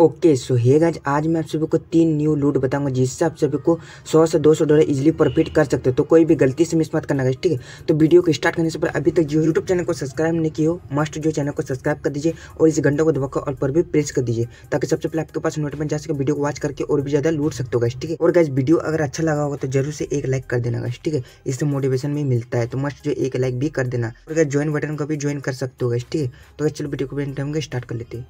okay okay, so so hey guys आज मैं आप सभी को तीन न्यू लूट बताऊंगा जिससे आप सभी को सौ से दो सौ डॉलर इजीली प्रॉफिट कर सकते हो तो कोई भी गलती से मिस मत करना गाइज ठीक है तो वीडियो को स्टार्ट करने से पर अभी तक जो यूट्यूब चैनल को सब्सक्राइब नहीं किया हो मस्ट जो चैनल को सब्सक्राइब कर दीजिए और इस घंटे को दबाकर और पर भी प्रेस कर दीजिए ताकि सबसे पहले आपके पास नोटमेंट जा सके वीडियो को वॉच करके और भी ज़्यादा लूट सकते हो गाइज ठीक है और गाइज वीडियो अगर अच्छा लगा होगा तो जरूर से एक लाइक कर देना गाइज ठीक है इससे मोटिवेशन भी मिलता है तो मस्ट जो एक लाइक भी कर देना और गाइज ज्वाइन बटन को भी ज्वाइन कर सकते हो गाइज ठीक है तो चलो वीडियो को स्टार्ट कर लेते हैं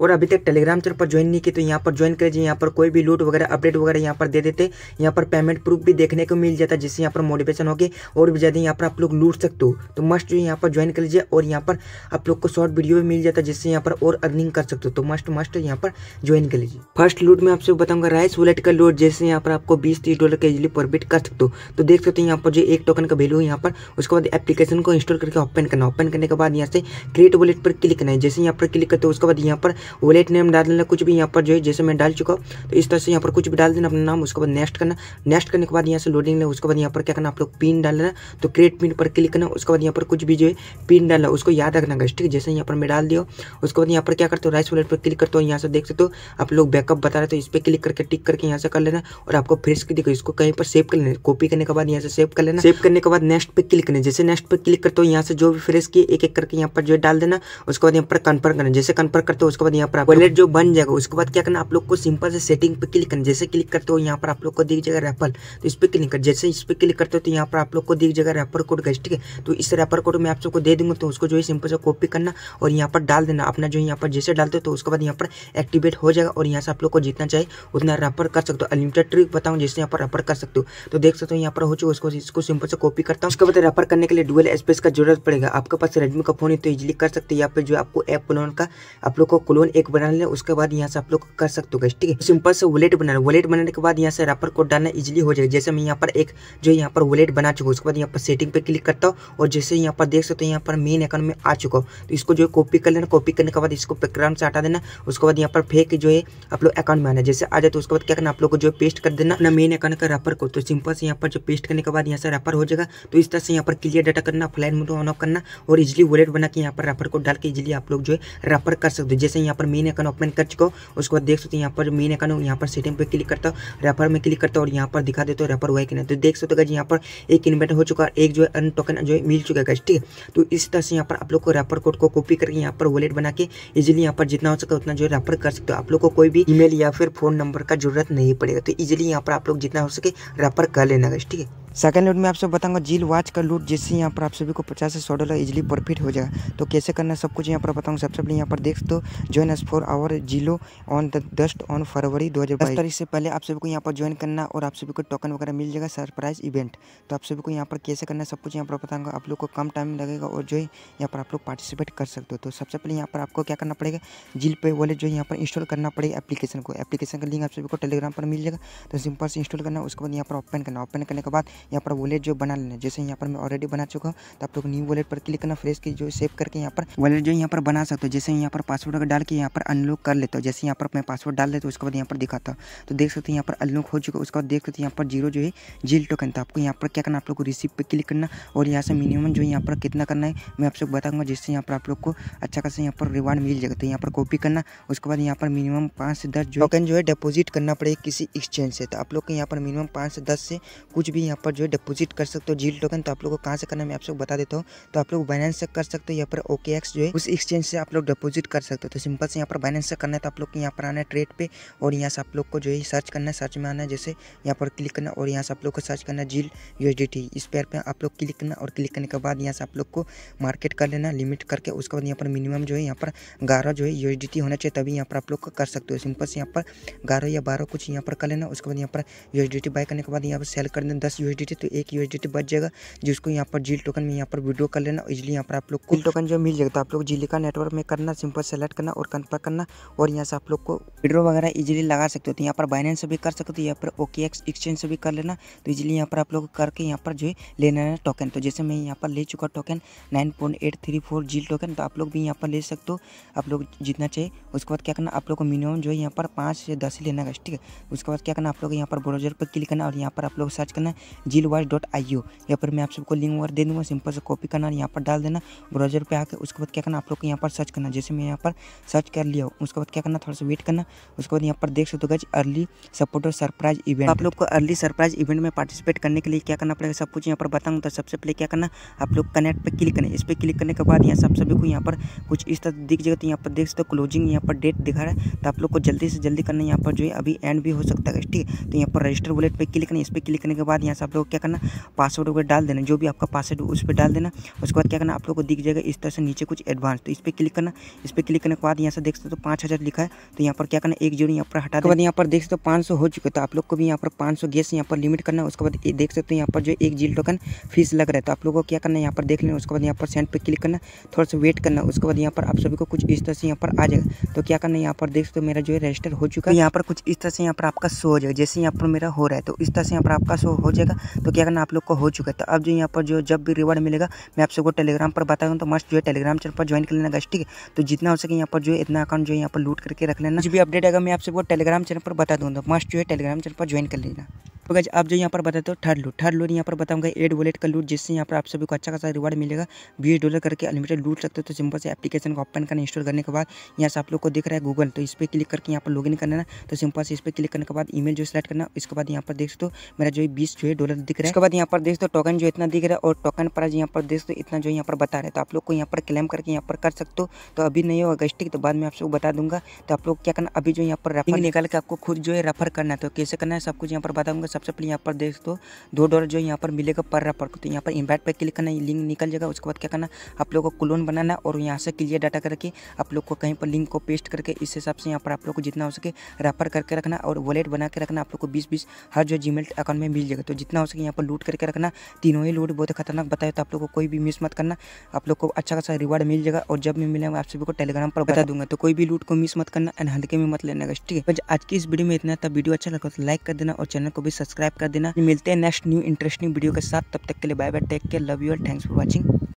और अभी तक टेलीग्राम चैनल पर ज्वाइन नहीं की तो यहाँ पर ज्वाइन कर लीजिए यहाँ पर कोई भी लूट वगैरह अपडेट वगैरह यहाँ पर दे देते यहाँ पर पेमेंट प्रूफ भी देखने को मिल जाता जिससे यहाँ पर मोटिवेशन होगी और भी ज़्यादा यहाँ पर आप लोग लूट सकते हो तो मस्ट जो यहाँ पर ज्वाइन कर लीजिए और यहाँ पर आप लोग को शॉर्ट वीडियो भी मिल जाता है जिससे यहाँ पर और अर्निंग कर सकते हो तो मस्ट मस्ट यहाँ पर ज्वाइन कर लीजिए फर्स्ट लूट में आपसे बताऊंगा राइस वॉलेट का लूट जैसे यहाँ पर आपको बीस तीस डॉलर का इजिली प्रॉफिट कर सकते हो तो देख सकते हो यहाँ पर जो एक टोकन का वैल्यू है यहाँ पर उसके बाद एप्लीकेशन को इंस्टॉल करके ओपन करना ओपन करने के बाद यहाँ से क्रिएट वॉलेट पर क्लिक करना है जैसे यहाँ पर क्लिक करते हो उसके बाद यहाँ पर वॉलेट नेम डाल देना कुछ भी यहाँ पर जो है जैसे मैं डाल चुका हूँ तो इस तरह से यहाँ पर कुछ भी डाल देना अपना नाम उसके बाद नेक्स्ट करना नेक्स्ट करने के बाद यहाँ से लोडिंग लेना उसके बाद यहाँ पर क्या करना आप लोग पिन डाल देना तो क्रिएट पिन पर क्लिक करना उसके बाद यहाँ पर कुछ भी जो है पिन डालना उसको याद रखना गैस ठीक जैसे यहाँ पर मैं डाल दिया उसके बाद यहाँ पर क्या करते हो राइस वॉलेट पर क्लिक करते हो यहाँ से देख सकते हो आप लोग बैकअप बता रहे तो इस पर क्लिक करके टिक करके यहाँ से कर लेना और आपको फ्रेश की देखो इसको कहीं पर सेव कर लेना कॉपी करने के बाद यहाँ से सेव कर लेना सेव करने के बाद नेक्स्ट पर क्लिक करना जैसे नेक्स्ट पर क्लिक करते हो यहाँ से जो भी फ्रेश की एक एक करके यहाँ पर जो है डाल देना उसके बाद यहाँ पर कन्फर्म करना जैसे कन्फर्म करते हो उसके बाद यहाँ पर वॉलेट जो बन जाएगा उसके बाद क्या करना आप लोग को सिंपल से सेटिंग पे क्लिक करना जैसे क्लिक करते हो यहाँ पर आप लोग को दिख जाएगा रेफर तो इस पर क्लिक कर जैसे इस पर क्लिक करते हो तो यहाँ पर आप लोग को दिख जाएगा रेफर कोड गज ठीक है तो इस रेफर कोड मैं आप सबको दे दूंगा तो उसको जो है सिंपल से कॉपी करना और यहाँ पर डाल देना अपना जो यहाँ पर जैसे डालते हो तो उसके बाद यहाँ पर एक्टिवेट हो जाएगा और यहाँ से आप लोग को जितना चाहिए उतना रेफर कर सकते हो अनलिमिटेड ट्रिक बताऊँ जैसे यहाँ पर रेफर कर सकते हो तो देख सकते हो यहाँ पर हो चुके उसको इसको सिंपल से कॉपी करता हूँ उसके बाद रेफर करने के लिए डुअल स्पेस का जरूरत पड़ेगा आपके पास रेडमी का फोन है तो इजिली कर सकते हो या फिर जो आपको ऐप क्लोन का आप लोग को क्लोन होल एक बना लेना उसके बाद यहाँ से आप लोग कर सकते हो गए ठीक है सिंपल से वॉलेट बनाना वॉलेट बनाने के बाद यहाँ से रैपर कोड डालना इजिली हो जाएगा जैसे मैं यहाँ पर एक जो यहाँ पर वॉलेट बना चुका हूँ उसके बाद यहाँ पर सेटिंग पे क्लिक करता हूँ और जैसे यहाँ पर देख सकते हो यहाँ पर मेन अकाउंट में आ चुका हूँ तो इसको जो है कॉपी कर लेना कॉपी करने के बाद इसको बैकग्राउंड से हटा देना उसके बाद यहाँ पर फेक जो है आप लोग अकाउंट में आना जैसे आ जाए तो उसके बाद क्या करना आप लोग को जो पेस्ट कर देना अपना मेन अकाउंट का रैपर कोड तो सिंपल से यहाँ पर जो पेस्ट करने के बाद यहाँ से रैपर हो जाएगा तो इस तरह से यहाँ पर क्लियर डाटा करना फ्लाइन मोड ऑन ऑफ करना और इजिली वॉलेट बना के यहाँ पर रैपर कोड डाल के इजिली आप लोग जो है रैपर कर सकते हो जैसे यहाँ यहाँ पर मेन अकाउंट ओपन कर चुके हो उसके बाद देख सकते हो यहाँ पर मेन अकाउंट यहाँ पर सेटिंग पे क्लिक करता हूँ रेफर में क्लिक करता हूँ और यहाँ पर दिखा देता हूँ रेफर हुआ कि नहीं तो देख सकते हो यहाँ पर एक इन्वेट हो चुका है एक जो है अन टोकन जो है मिल चुका है ठीक है तो इस तरह से यहाँ पर आप लोग को रेफर कोड को कॉपी करके यहाँ पर वॉलेट बना के इजिली यहाँ पर जितना हो सके उतना जो है रेफर कर सकते हो आप लोग को कोई भी ई या फिर फोन नंबर का जरूरत नहीं पड़ेगा तो इजिली यहाँ पर आप लोग जितना हो सके रेफर कर लेना ठीक है सेकंड लूट में आप सब बताऊंगा जील वाच का लूट जिससे यहाँ पर आप सभी को पचास से सौ डॉलर इजिली प्रॉफिट हो जाएगा तो कैसे करना सब कुछ यहाँ पर बताऊंगा सबसे पहले यहाँ पर देख दो ज्वाइन एस फोर आवर जीलो on the first on February दो हज़ार तारीख से पहले आप सभी को यहाँ पर ज्वाइन करना और आप सभी को टोकन वगैरह मिल जाएगा सरप्राइज इवेंट तो आप सभी को यहाँ पर कैसे करना सब कुछ यहाँ पर बताऊँगा आप लोग को कम टाइम लगेगा और जो है यहाँ पर आप लोग पार्टिसिपेट कर सकते हो तो सबसे पहले यहाँ पर आपको क्या करना पड़ेगा जील पे वाले जो है यहाँ पर इंस्टॉल करना पड़ेगा एप्लीकेशन को एप्लीकेशन का लिंक आप सभी को टेलीग्राम पर मिल जाएगा तो सिंपल से इंस्टॉल करना उसके बाद यहाँ पर ओपन करना ओपन करने के बाद यहाँ पर वॉलेट जो बना लेना जैसे यहाँ पर मैं ऑलरेडी बना चुका हूँ तो आप लोग न्यू वॉलेट पर क्लिक करना फ्रेश की जो सेव करके यहाँ पर वॉलेट जो यहाँ पर बना सकते हो जैसे यहाँ पर पासवर्ड डाल के यहाँ पर अनलॉक कर लेता हूँ जैसे यहाँ पर मैं पासवर्ड डाल देता हूँ उसके बाद यहाँ पर दिखाता हूँ तो देख सकते हैं यहाँ पर अनलॉक हो चुका उसके बाद देख सकते हैं यहाँ पर जीरो जो है जील टोकन था आपको यहाँ पर क्या करना आप लोग को रिसीव पर क्लिक करना और यहाँ से मिनिमम जो यहाँ पर कितना करना है मैं आप आपसे बताऊँगा जिससे यहाँ पर आप लोग को अच्छा खासा यहाँ पर रिवार्ड मिल जाएगा तो यहाँ पर कॉपी करना उसके बाद यहाँ पर मिनिमम पाँच से दस टोकन जो है डिपोजिट करना पड़ेगा किसी एक्सचेंज से तो आप लोग को यहाँ पर मिनिमम पाँच से दस से कुछ भी यहाँ पर जो है डिपोजिट कर सकते हो जील टोकन तो आप लोग को कहाँ से करना मैं आप लोग बता देता हूँ तो आप लोग बाइनेंस से कर सकते हो यहाँ पर ओके जो है उस एक्सचेंज से आप लोग डिपोजिट कर सकते हो तो सिंपल से यहाँ पर बाइनेंस से करना है तो आप लोग यहाँ पर आना है ट्रेड पे और यहाँ से आप लोग को जो है सर्च करना है सर्च में आना है जैसे यहाँ पर क्लिक करना और यहाँ से आप लोग को सर्च करना है जील यू इस पेयर पर आप लोग क्लिक करना और क्लिक करने के बाद यहाँ से आप लोग को मार्केट कर लेना लिमिट करके उसके बाद यहाँ पर मिनिमम जो है यहाँ पर ग्यारह जो है यू होना चाहिए तभी यहाँ पर आप लोग कर सकते हो सिंपल से यहाँ पर ग्यारह या बारह कुछ यहाँ पर कर लेना उसके बाद यहाँ पर यू बाय करने के बाद यहाँ पर सेल कर देना दस यू यूएसडी तो एक यू बच जाएगा जिसको यहाँ पर जील टोकन में यहाँ पर वीडियो कर लेना इजिली यहाँ पर आप लोग कुल टोकन जो मिल जाएगा आप लोग जिले का नेटवर्क में करना सिंपल सेलेक्ट करना और कन्फर्म करना और यहाँ से आप लोग को विड्रो वगैरह इजिली लगा सकते हो तो यहाँ पर बाइनेंस भी कर सकते हो यहाँ पर ओके एक्सचेंज से भी कर लेना तो इजिली यहाँ पर आप लोग करके यहाँ पर जो है लेना है टोकन तो जैसे मैं यहाँ पर ले चुका token nine point eight three four जील टोकन तो आप लोग भी यहाँ पर ले सकते हो आप लोग जितना चाहिए उसके बाद क्या करना आप लोग को मिनिमम जो है यहाँ पर पाँच से दस लेना है ठीक है उसके बाद क्या करना आप लोग यहाँ पर ब्रोजर पर क्लिक करना और यहाँ पर आप लोग सर्च करना है जील वाइज डॉट आई ओ यहाँ पर मैं आप सबको लिंक वगैरह दे दूँगा सिंपल से कॉपी करना यहाँ पर डाल देना ब्राउजर पे आकर उसके बाद क्या करना आप लोग को यहाँ पर सर्च करना जैसे मैं यहाँ पर सर्च कर लिया हूँ उसके बाद क्या करना थोड़ा सा वेट करना उसके बाद यहाँ पर देख सकते हो गज अर्ली सपोर्टर सरप्राइज इवेंट आप लोग को अर्ली सरप्राइज इवेंट में पार्टिसिपेट करने के लिए क्या करना पड़ेगा सब कुछ यहाँ पर बताऊँ तो सबसे पहले क्या करना आप लोग कनेक्ट पर क्लिक करें इस पर क्लिक करने के बाद यहाँ सब सभी को यहाँ पर कुछ इस तरह दिख जाएगा तो यहाँ पर देख सकते हो क्लोजिंग यहाँ पर डेट दिखा रहा है तो आप लोग को जल्दी से जल्दी करना यहाँ पर जो है अभी एंड भी हो सकता है ठीक है तो यहाँ पर रजिस्टर वॉलेट पर क्लिक करें इस पर क्लिक करने के बाद यहाँ से आप लोग क्या करना पासवर्ड वगैरह डाल देना जो भी आपका पासवर्ड उस पर डाल देना उसके बाद क्या करना आप लोग को दिख जाएगा इस तरह से नीचे कुछ एडवांस तो इस पर क्लिक करना इस पर क्लिक करने के बाद यहाँ से देख सकते हो पाँच हज़ार लिखा है तो यहाँ पर क्या करना एक जीरो यहाँ पर हटा के बाद यहाँ पर देख सकते हो पाँच सौ हो चुके तो आप लोग को भी यहाँ पर पाँच सौ गैस यहाँ पर लिमिट करना है उसके बाद देख सकते हो यहाँ पर जो एक जीरो टोकन फीस लग रहा है तो आप लोग को क्या करना है यहाँ पर देख लेना उसके बाद यहाँ पर सेंड पर क्लिक करना थोड़ा सा वेट करना उसके बाद यहाँ पर आप सभी को कुछ इस तरह से यहाँ पर आ जाएगा तो क्या करना यहाँ पर देख सकते हो मेरा जो है रजिस्टर हो चुका है यहाँ पर कुछ इस तरह से यहाँ पर आपका शो हो जाएगा जैसे यहाँ पर मेरा हो रहा है तो इस तरह से यहाँ पर आपका शो हो जाएगा तो क्या करना आप लोग को हो चुका है तो अब जो यहाँ पर जो जब भी रिवॉर्ड मिलेगा मैं आप सबको टेलीग्राम पर बता दूँ तो मस्ट जो है टेलीग्राम चैनल पर ज्वाइन कर लेना गाइस ठीक है तो जितना हो सके यहाँ पर जो है इतना अकाउंट जो है यहाँ पर लूट करके रख लेना जो भी अपडेट आएगा मैं आप सबको टेलीग्राम चैनल पर बता दूँगा मस्ट तो जो है टेलीग्राम चैनल पर ज्वाइन कर लेना तो आप जो यहाँ पर बताते हो थर्ड लूट थर्ड लूट यहाँ पर बताऊंगा एड वॉलेट का लूट जिससे यहाँ पर आप सभी को अच्छा खासा रिवार्ड मिलेगा बीस डॉलर करके अनलिमिटेड लूट सकते हो तो सिंपल से एप्लीकेशन को ओपन करना इंस्टॉल करने के बाद यहाँ से आप लोग को दिख रहा है गूगल तो इस पर क्लिक करके यहाँ पर लॉग इन करना तो सिंपल से इस पर क्लिक करने के बाद ईमेल जो सेलेक्ट करना इसके बाद यहाँ पर देख सकते हो मेरा जो बीस जो है डॉलर दिख रहा है उसके बाद यहाँ पर देख दो टोकन जो इतना दिख रहा है और टोकन प्राइस यहाँ पर देख दो इतना जो यहाँ पर बता रहे तो आप लोग को यहाँ पर क्लेम करके यहाँ पर कर सकते हो तो अभी नहीं होगा गस्टिक तो बाद में आप सबको बता दूंगा तो आप लोग क्या करना अभी जो यहाँ पर रेफर निकाल के आपको खुद जो है रेफर करना है तो कैसे करना है सब कुछ यहाँ पर बताऊंगा सबसे पहले यहाँ पर देख दो दो डॉलर जो यहाँ पर मिलेगा पर रेफर को तो यहाँ पर इन्वाइट पर क्लिक करना लिंक निकल जाएगा उसके बाद क्या करना आप लोग को क्लोन बनाना है और यहाँ से क्लियर डाटा करके आप लोग को कहीं पर लिंक को पेस्ट करके इस हिसाब से यहाँ पर आप लोग को जितना हो सके रेफर करके रखना और वॉलेट बना के रखना आप लोग को बीस बीस हर जो जी अकाउंट में मिल जाएगा तो जितना हो सके यहाँ पर लूट करके रखना तीनों ही लूट बहुत खतरनाक बताए तो आप लोग को कोई भी मिस मत करना आप लोग को अच्छा खासा रिवार्ड मिल जाएगा और जब मैं मिलेगा आप सभी को टेलीग्राम पर बता दूंगा तो कोई भी लूट को मिस मत करना एंड हल्के में मत लेना ठीक है तो आज की इस वीडियो में इतना था वीडियो अच्छा लगा तो लाइक कर देना और चैनल को भी सब्सक्राइब कर देना मिलते हैं नेक्स्ट न्यू इंटरेस्टिंग वीडियो के साथ तब तक के लिए bye bye take care love you and thanks for watching